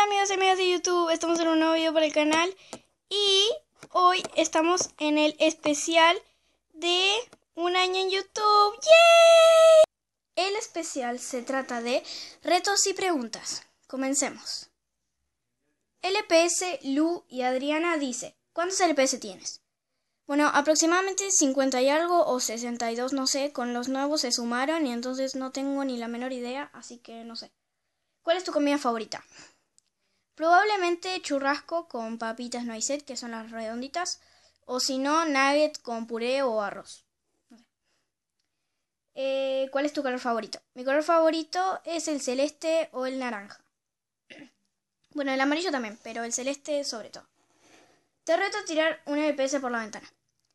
Hola amigos y amigas de YouTube, estamos en un nuevo video para el canal y hoy estamos en el especial de un año en YouTube. ¡Yay! El especial se trata de retos y preguntas. Comencemos. LPS, Lu y Adriana dice, ¿cuántos LPS tienes? Bueno, aproximadamente 50 y algo o 62, no sé, con los nuevos se sumaron y entonces no tengo ni la menor idea, así que no sé. ¿Cuál es tu comida favorita? Probablemente churrasco con papitas noisette, que son las redonditas, o si no, nugget con puré o arroz. Eh, ¿Cuál es tu color favorito? Mi color favorito es el celeste o el naranja. Bueno, el amarillo también, pero el celeste sobre todo. Te reto a tirar un LPS por la ventana.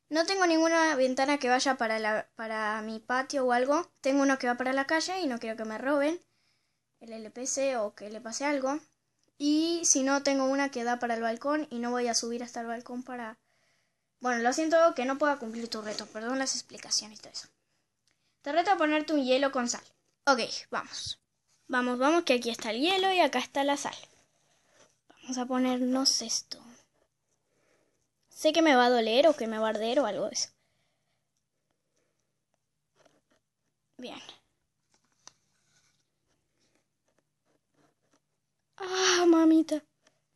No tengo ninguna ventana que vaya para, para mi patio o algo. Tengo uno que va para la calle y no quiero que me roben el LPS o que le pase algo. Y si no, tengo una que da para el balcón y no voy a subir hasta el balcón para... Bueno, lo siento que no pueda cumplir tu reto, perdón las explicaciones y todo eso. Te reto a ponerte un hielo con sal. Ok, vamos. Vamos, vamos, que aquí está el hielo y acá está la sal. Vamos a ponernos esto. Sé que me va a doler o que me va a arder o algo de eso. Bien. Ah, mamita.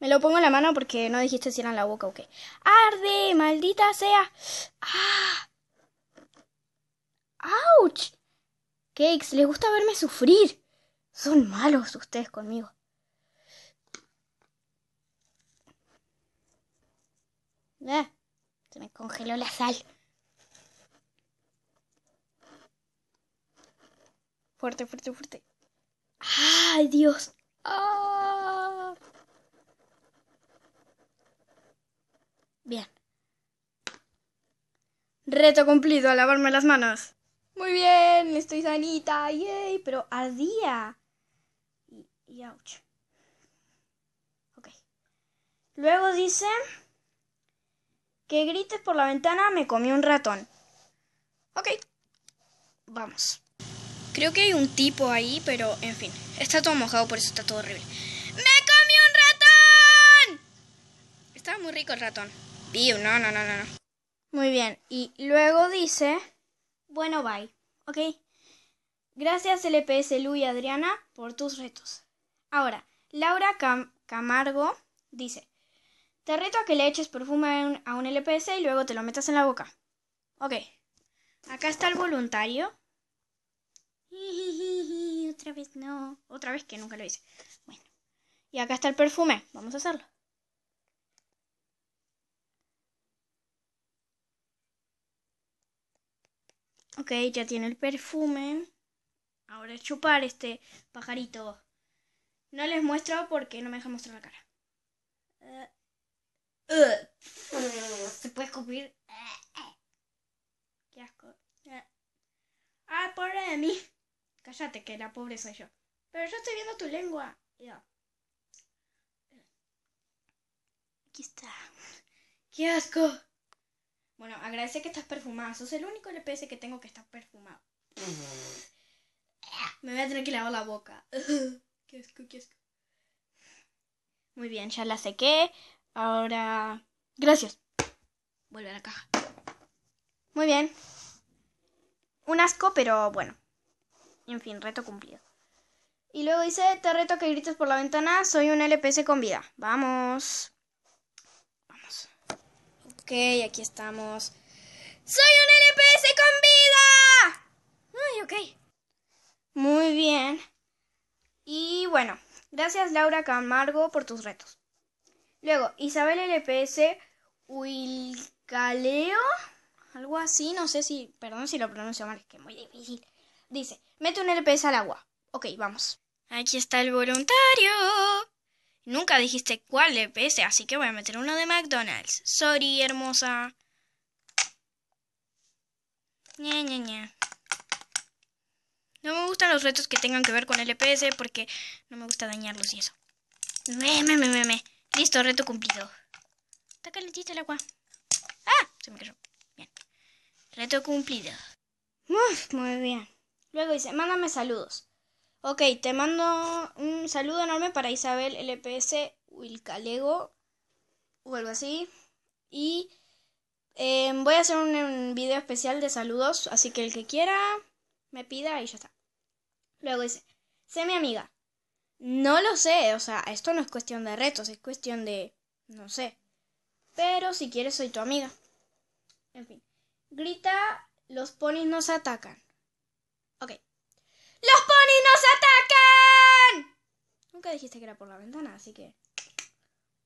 Me lo pongo en la mano porque no dijiste si era en la boca o qué. ¡Arde! ¡Maldita sea! ¡Ah! ¡Auch! Cakes, les gusta verme sufrir. Son malos ustedes conmigo. se me congeló la sal. Fuerte, fuerte, fuerte. ¡Ay, Dios! ¡Ah! reto cumplido, a lavarme las manos. Muy bien, estoy sanita, pero ardía. Y, y Ok. Luego dice que grites por la ventana, me comió un ratón. Ok. Vamos. Creo que hay un tipo ahí, pero en fin. Está todo mojado, por eso está todo horrible. ¡Me comí un ratón! Estaba muy rico el ratón. no, no, no, no. Muy bien. Y luego dice. Bueno, bye. ¿Ok? Gracias LPS Lu y Adriana por tus retos. Ahora, Laura Cam Camargo dice. Te reto a que le eches perfume a un LPS y luego te lo metas en la boca. Ok. Acá está el voluntario. Otra vez no. Otra vez que nunca lo hice. Bueno. Y acá está el perfume. Vamos a hacerlo. Ok, ya tiene el perfume. Ahora es chupar este pajarito. No les muestro porque no me deja mostrar la cara. Eh, eh. ¿Se puede escupir? Qué asco. Ah, pobre de mí. Cállate, que la pobre soy yo. Pero yo estoy viendo tu lengua. Aquí está. ¡Qué asco! Bueno, agradece que estás perfumada. Sos el único LPS que tengo que estar perfumado. Me voy a tener que lavar la boca. qué asco, qué asco. Muy bien, ya la sequé. Ahora. Gracias. Vuelve a la caja. Muy bien. Un asco, pero bueno. En fin, reto cumplido. Y luego dice, te reto que grites por la ventana, soy un LPS con vida. Vamos. Ok, aquí estamos. ¡Soy un LPS con vida! Ay, ok. Muy bien. Y bueno, gracias Laura Camargo por tus retos. Luego, Isabel LPS Wilcaleo. Algo así, no sé si. Perdón si lo pronuncio mal, es que es muy difícil. Dice: Mete un LPS al agua. Ok, vamos. Aquí está el voluntario. Nunca dijiste cuál le así que voy a meter uno de McDonald's. Sorry, hermosa. Ña, Ña, No me gustan los retos que tengan que ver con el LPS porque no me gusta dañarlos y eso. Me, me, me, me, Listo, reto cumplido. Está calentito el agua. ¡Ah! Se me cayó. Bien. Reto cumplido. muy bien. Luego dice, mándame saludos. Ok, te mando un saludo enorme para Isabel LPS Wilcalego o algo así. Y em, voy a hacer un, un, video especial de saludos, así que el que quiera me pida y ya está. Luego dice, sé mi amiga. No lo sé, o sea, esto no es cuestión de retos, es cuestión de... no sé. Pero si quieres soy tu amiga. En fin. Grita, los ponis nos atacan. Ok. ¡Los ponis nos atacan! Nunca dijiste que era por la ventana, así que...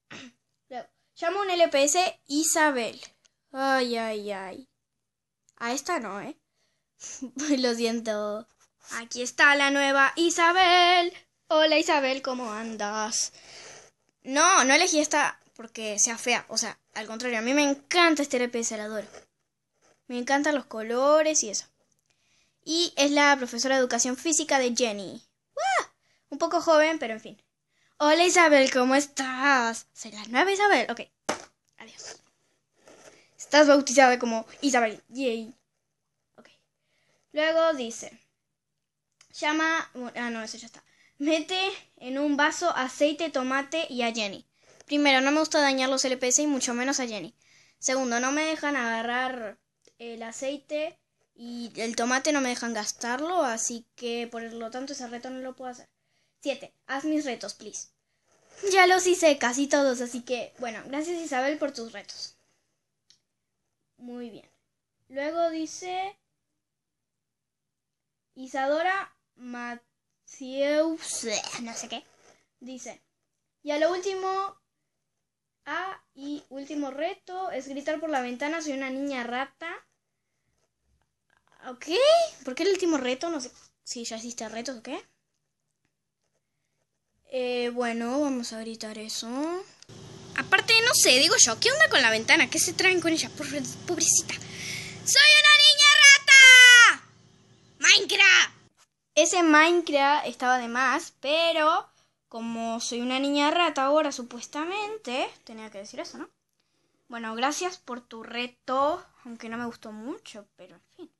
llamo a un LPS Isabel. Ay, ay, ay. A esta no, ¿eh? Lo siento. Aquí está la nueva Isabel. Hola Isabel, ¿cómo andas? No, no elegí esta porque sea fea. O sea, al contrario, a mí me encanta este LPS, la adoro. Me encantan los colores y eso y es la profesora de educación física de Jenny. Un poco joven, pero en fin. Hola Isabel, ¿cómo estás? Soy la nueva Isabel. Ok, adiós. Estás bautizada como Isabel. Yay. Ok. Luego dice: Llama. Ah, no, eso ya está. Mete en un vaso aceite, tomate y a Jenny. Primero, no me gusta dañar los LPS y mucho menos a Jenny. Segundo, no me dejan agarrar el aceite y el tomate no me dejan gastarlo, así que por lo tanto ese reto no lo puedo hacer. 7. Haz mis retos, please. Ya los hice casi todos, así que bueno, gracias Isabel por tus retos. Muy bien. Luego dice Isadora Matheus, no sé qué. Dice, y a lo último, A ah, y último reto es gritar por la ventana, soy una niña rata. Ok, ¿por qué el último reto? No sé si ya hiciste retos o qué. Eh, bueno, vamos a gritar eso. Aparte, no sé, digo yo, ¿qué onda con la ventana? ¿Qué se traen con ella? pobrecita. ¡Soy una niña rata! ¡Minecraft! Ese Minecraft estaba de más, pero como soy una niña rata ahora, supuestamente, tenía que decir eso, ¿no? Bueno, gracias por tu reto, aunque no me gustó mucho, pero en fin.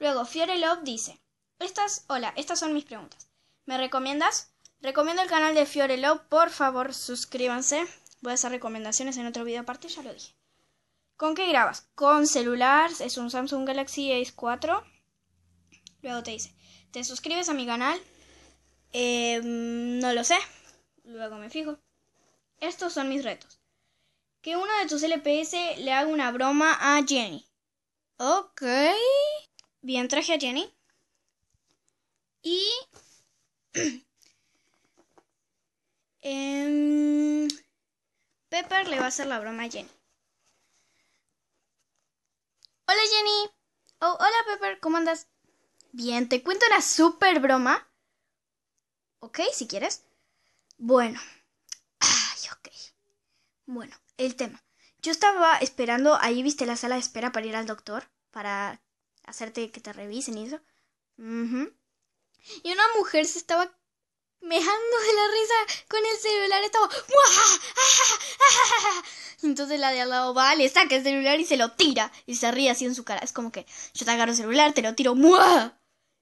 Luego Fiore Love dice, estas, hola, estas son mis preguntas. ¿Me recomiendas? Recomiendo el canal de Fiore Love, por favor suscríbanse. Voy a hacer recomendaciones en otro video aparte, ya lo dije. ¿Con qué grabas? Con celular, es un Samsung Galaxy S4. Luego te dice, ¿te suscribes a mi canal? Eh, no lo sé. Luego me fijo. Estos son mis retos. Que uno de tus LPS le haga una broma a Jenny. Ok. Bien, traje a Jenny. Y... Em, Pepper le va a hacer la broma a Jenny. Hola Jenny. Oh, hola Pepper, ¿cómo andas? Bien, te cuento una súper broma. ¿Ok? Si quieres. Bueno. Ay, ok. Bueno, el tema. Yo estaba esperando, ahí viste la sala de espera para ir al doctor, para hacerte que te revisen y eso. Y una mujer se estaba mejando de la risa con el celular, estaba... ¡Ah! ¡Ah! ¡Ah! entonces la de al lado va, le saca el celular y se lo tira. Y se ríe así en su cara. Es como que yo te agarro el celular, te lo tiro. ¡Mua!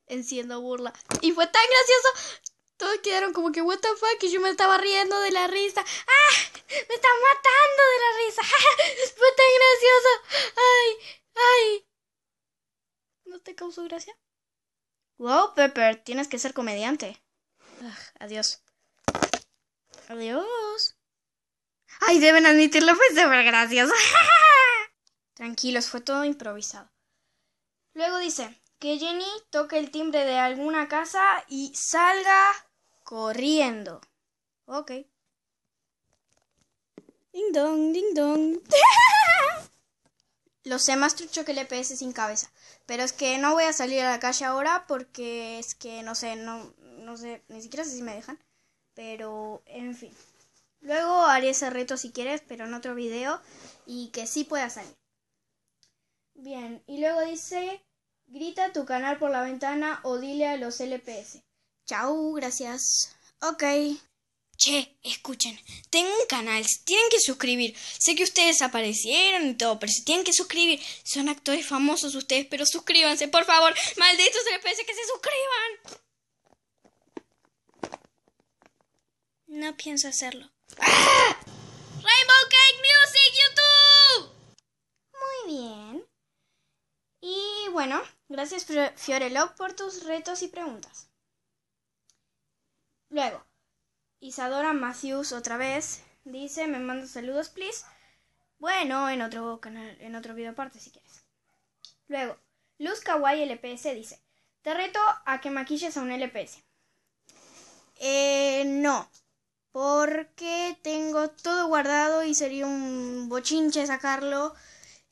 Enciendo burla. Y fue tan gracioso. Todos quedaron como que, what the fuck, y yo me estaba riendo de la risa. ¡Ah! Me está matando de la risa. Fue tan gracioso. ¡Ay! ¡Ay! ¿No te causó gracia? Wow, Pepper, tienes que ser comediante. Ugh, adiós. Adiós. Ay, deben admitirlo, fue súper gracias. Tranquilos, fue todo improvisado. Luego dice que Jenny toque el timbre de alguna casa y salga corriendo. Ok. Ding dong, ding dong. Lo sé más trucho que el EPS sin cabeza. Pero es que no voy a salir a la calle ahora porque es que no sé, no, no sé, ni siquiera sé si me dejan. Pero, en fin. Luego haré ese reto si quieres, pero en otro video y que sí pueda salir. Bien, y luego dice, grita tu canal por la ventana o dile a los e LPS. Chau, gracias. Ok. Che, escuchen, tengo un canal, tienen que suscribir. Sé que ustedes aparecieron y todo, pero si tienen que suscribir. Son actores famosos ustedes, pero suscríbanse, por favor. Malditos se les pese que se suscriban. No pienso hacerlo. ¡Ah! Rainbow Cake Music YouTube. Muy bien. Y bueno, gracias Fiorelock por tus retos y preguntas. Luego, Isadora Matthews otra vez dice, me manda saludos, please. Bueno, en otro canal, en otro video aparte si quieres. Luego, Luz Kawaii LPS dice, te reto a que maquilles a un LPS. Eh, no, porque tengo todo guardado y sería un bochinche sacarlo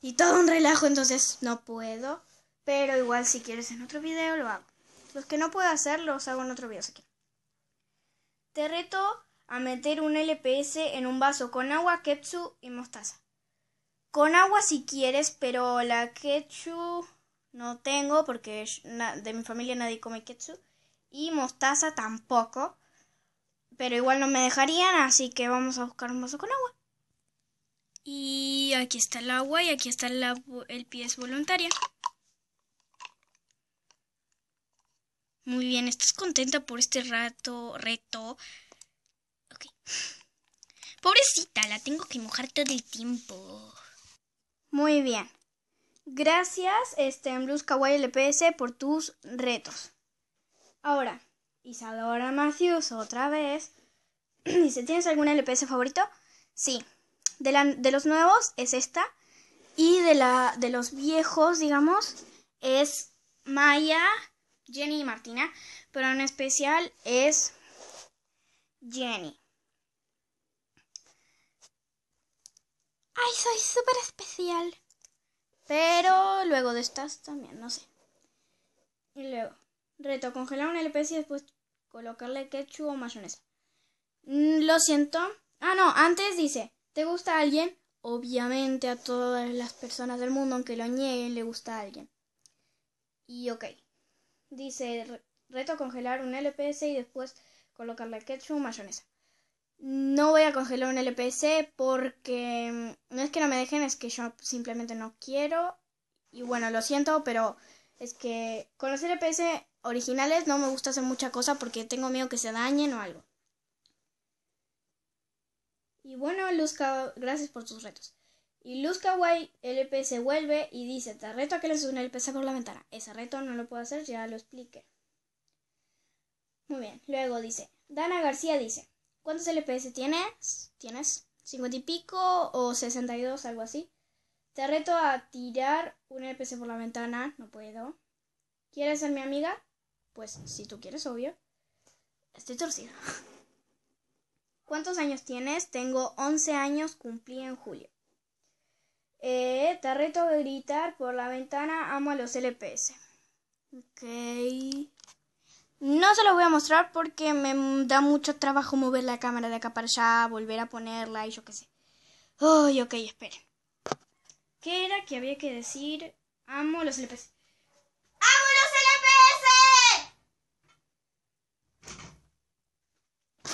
y todo un relajo, entonces no puedo. Pero igual si quieres en otro video lo hago. Los que no puedo hacer los hago en otro video si te reto a meter un LPS en un vaso con agua, ketchup y mostaza. Con agua si quieres, pero la ketchup no tengo porque de mi familia nadie come ketchup y mostaza tampoco. Pero igual no me dejarían, así que vamos a buscar un vaso con agua. Y aquí está el agua y aquí está el el es voluntaria. Muy bien, ¿estás contenta por este rato, reto? Pobrecita, la tengo que mojar todo el tiempo. Muy bien. Gracias, este, en Blues Kawaii LPS, por tus retos. Ahora, Isadora Macius, otra vez. Dice, ¿tienes algún LPS favorito? Sí. De, de los nuevos es esta. Y de, la, de los viejos, digamos, es Maya Jenny y Martina, pero en especial es Jenny. Ay, soy súper especial. Pero luego de estas también, no sé. Y luego, reto, congelar una especie y después colocarle ketchup o mayonesa. Mm, lo siento. Ah, no, antes dice, ¿te gusta alguien? Obviamente a todas las personas del mundo, aunque lo nieguen, le gusta a alguien. Y ok dice reto congelar un LPS y después colocarle ketchup mayonesa. No voy a congelar un LPS porque mm, no es que no me dejen, es que yo simplemente no quiero. Y bueno, lo siento, pero es que con los LPS originales no me gusta hacer mucha cosa porque tengo miedo que se dañen o algo. Y bueno, Luzca, gracias por tus retos. Y Luz Kawaii LP e se vuelve y dice, te reto a que le un LPC e por la ventana. Ese reto no lo puedo hacer, ya lo expliqué. Muy bien, luego dice, Dana García dice, ¿cuántos LPS e tienes? ¿Tienes? ¿50 y pico o 62, algo así? Te reto a tirar un LPC por la ventana, no puedo. ¿Quieres ser mi amiga? Pues si tú quieres, obvio. Estoy torcida. ¿Cuántos años tienes? Tengo 11 años, cumplí en julio. Eh, te reto a gritar por la ventana, amo a los LPS. Ok. No se lo voy a mostrar porque me da mucho trabajo mover la cámara de acá para allá, volver a ponerla y yo qué sé. Ay, ok, esperen. ¿Qué era que había que decir? Amo los LPS. ¡Amo los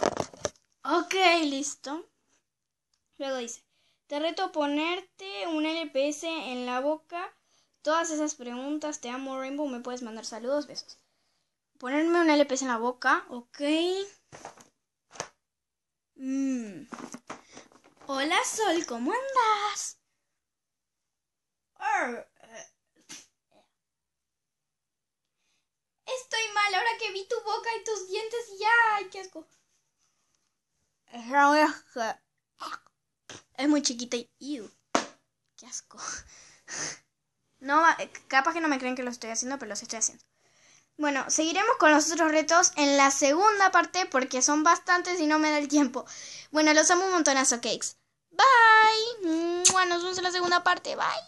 LPS! Ok, listo. Luego dice. Te reto a ponerte un LPS en la boca. Todas esas preguntas, te amo Rainbow, me puedes mandar saludos, besos. Ponerme un LPS en la boca, ok. Mm. Hola Sol, ¿cómo andas? Eh. Estoy mal ahora que vi tu boca y tus dientes ya, qué asco. Es muy chiquita y... ¡Qué asco! No, eh, capaz que no me creen que lo estoy haciendo, pero los estoy haciendo. Bueno, seguiremos con los otros retos en la segunda parte porque son bastantes y no me da el tiempo. Bueno, los amo un montonazo, cakes. Bye. Nos vemos en la segunda parte. Bye.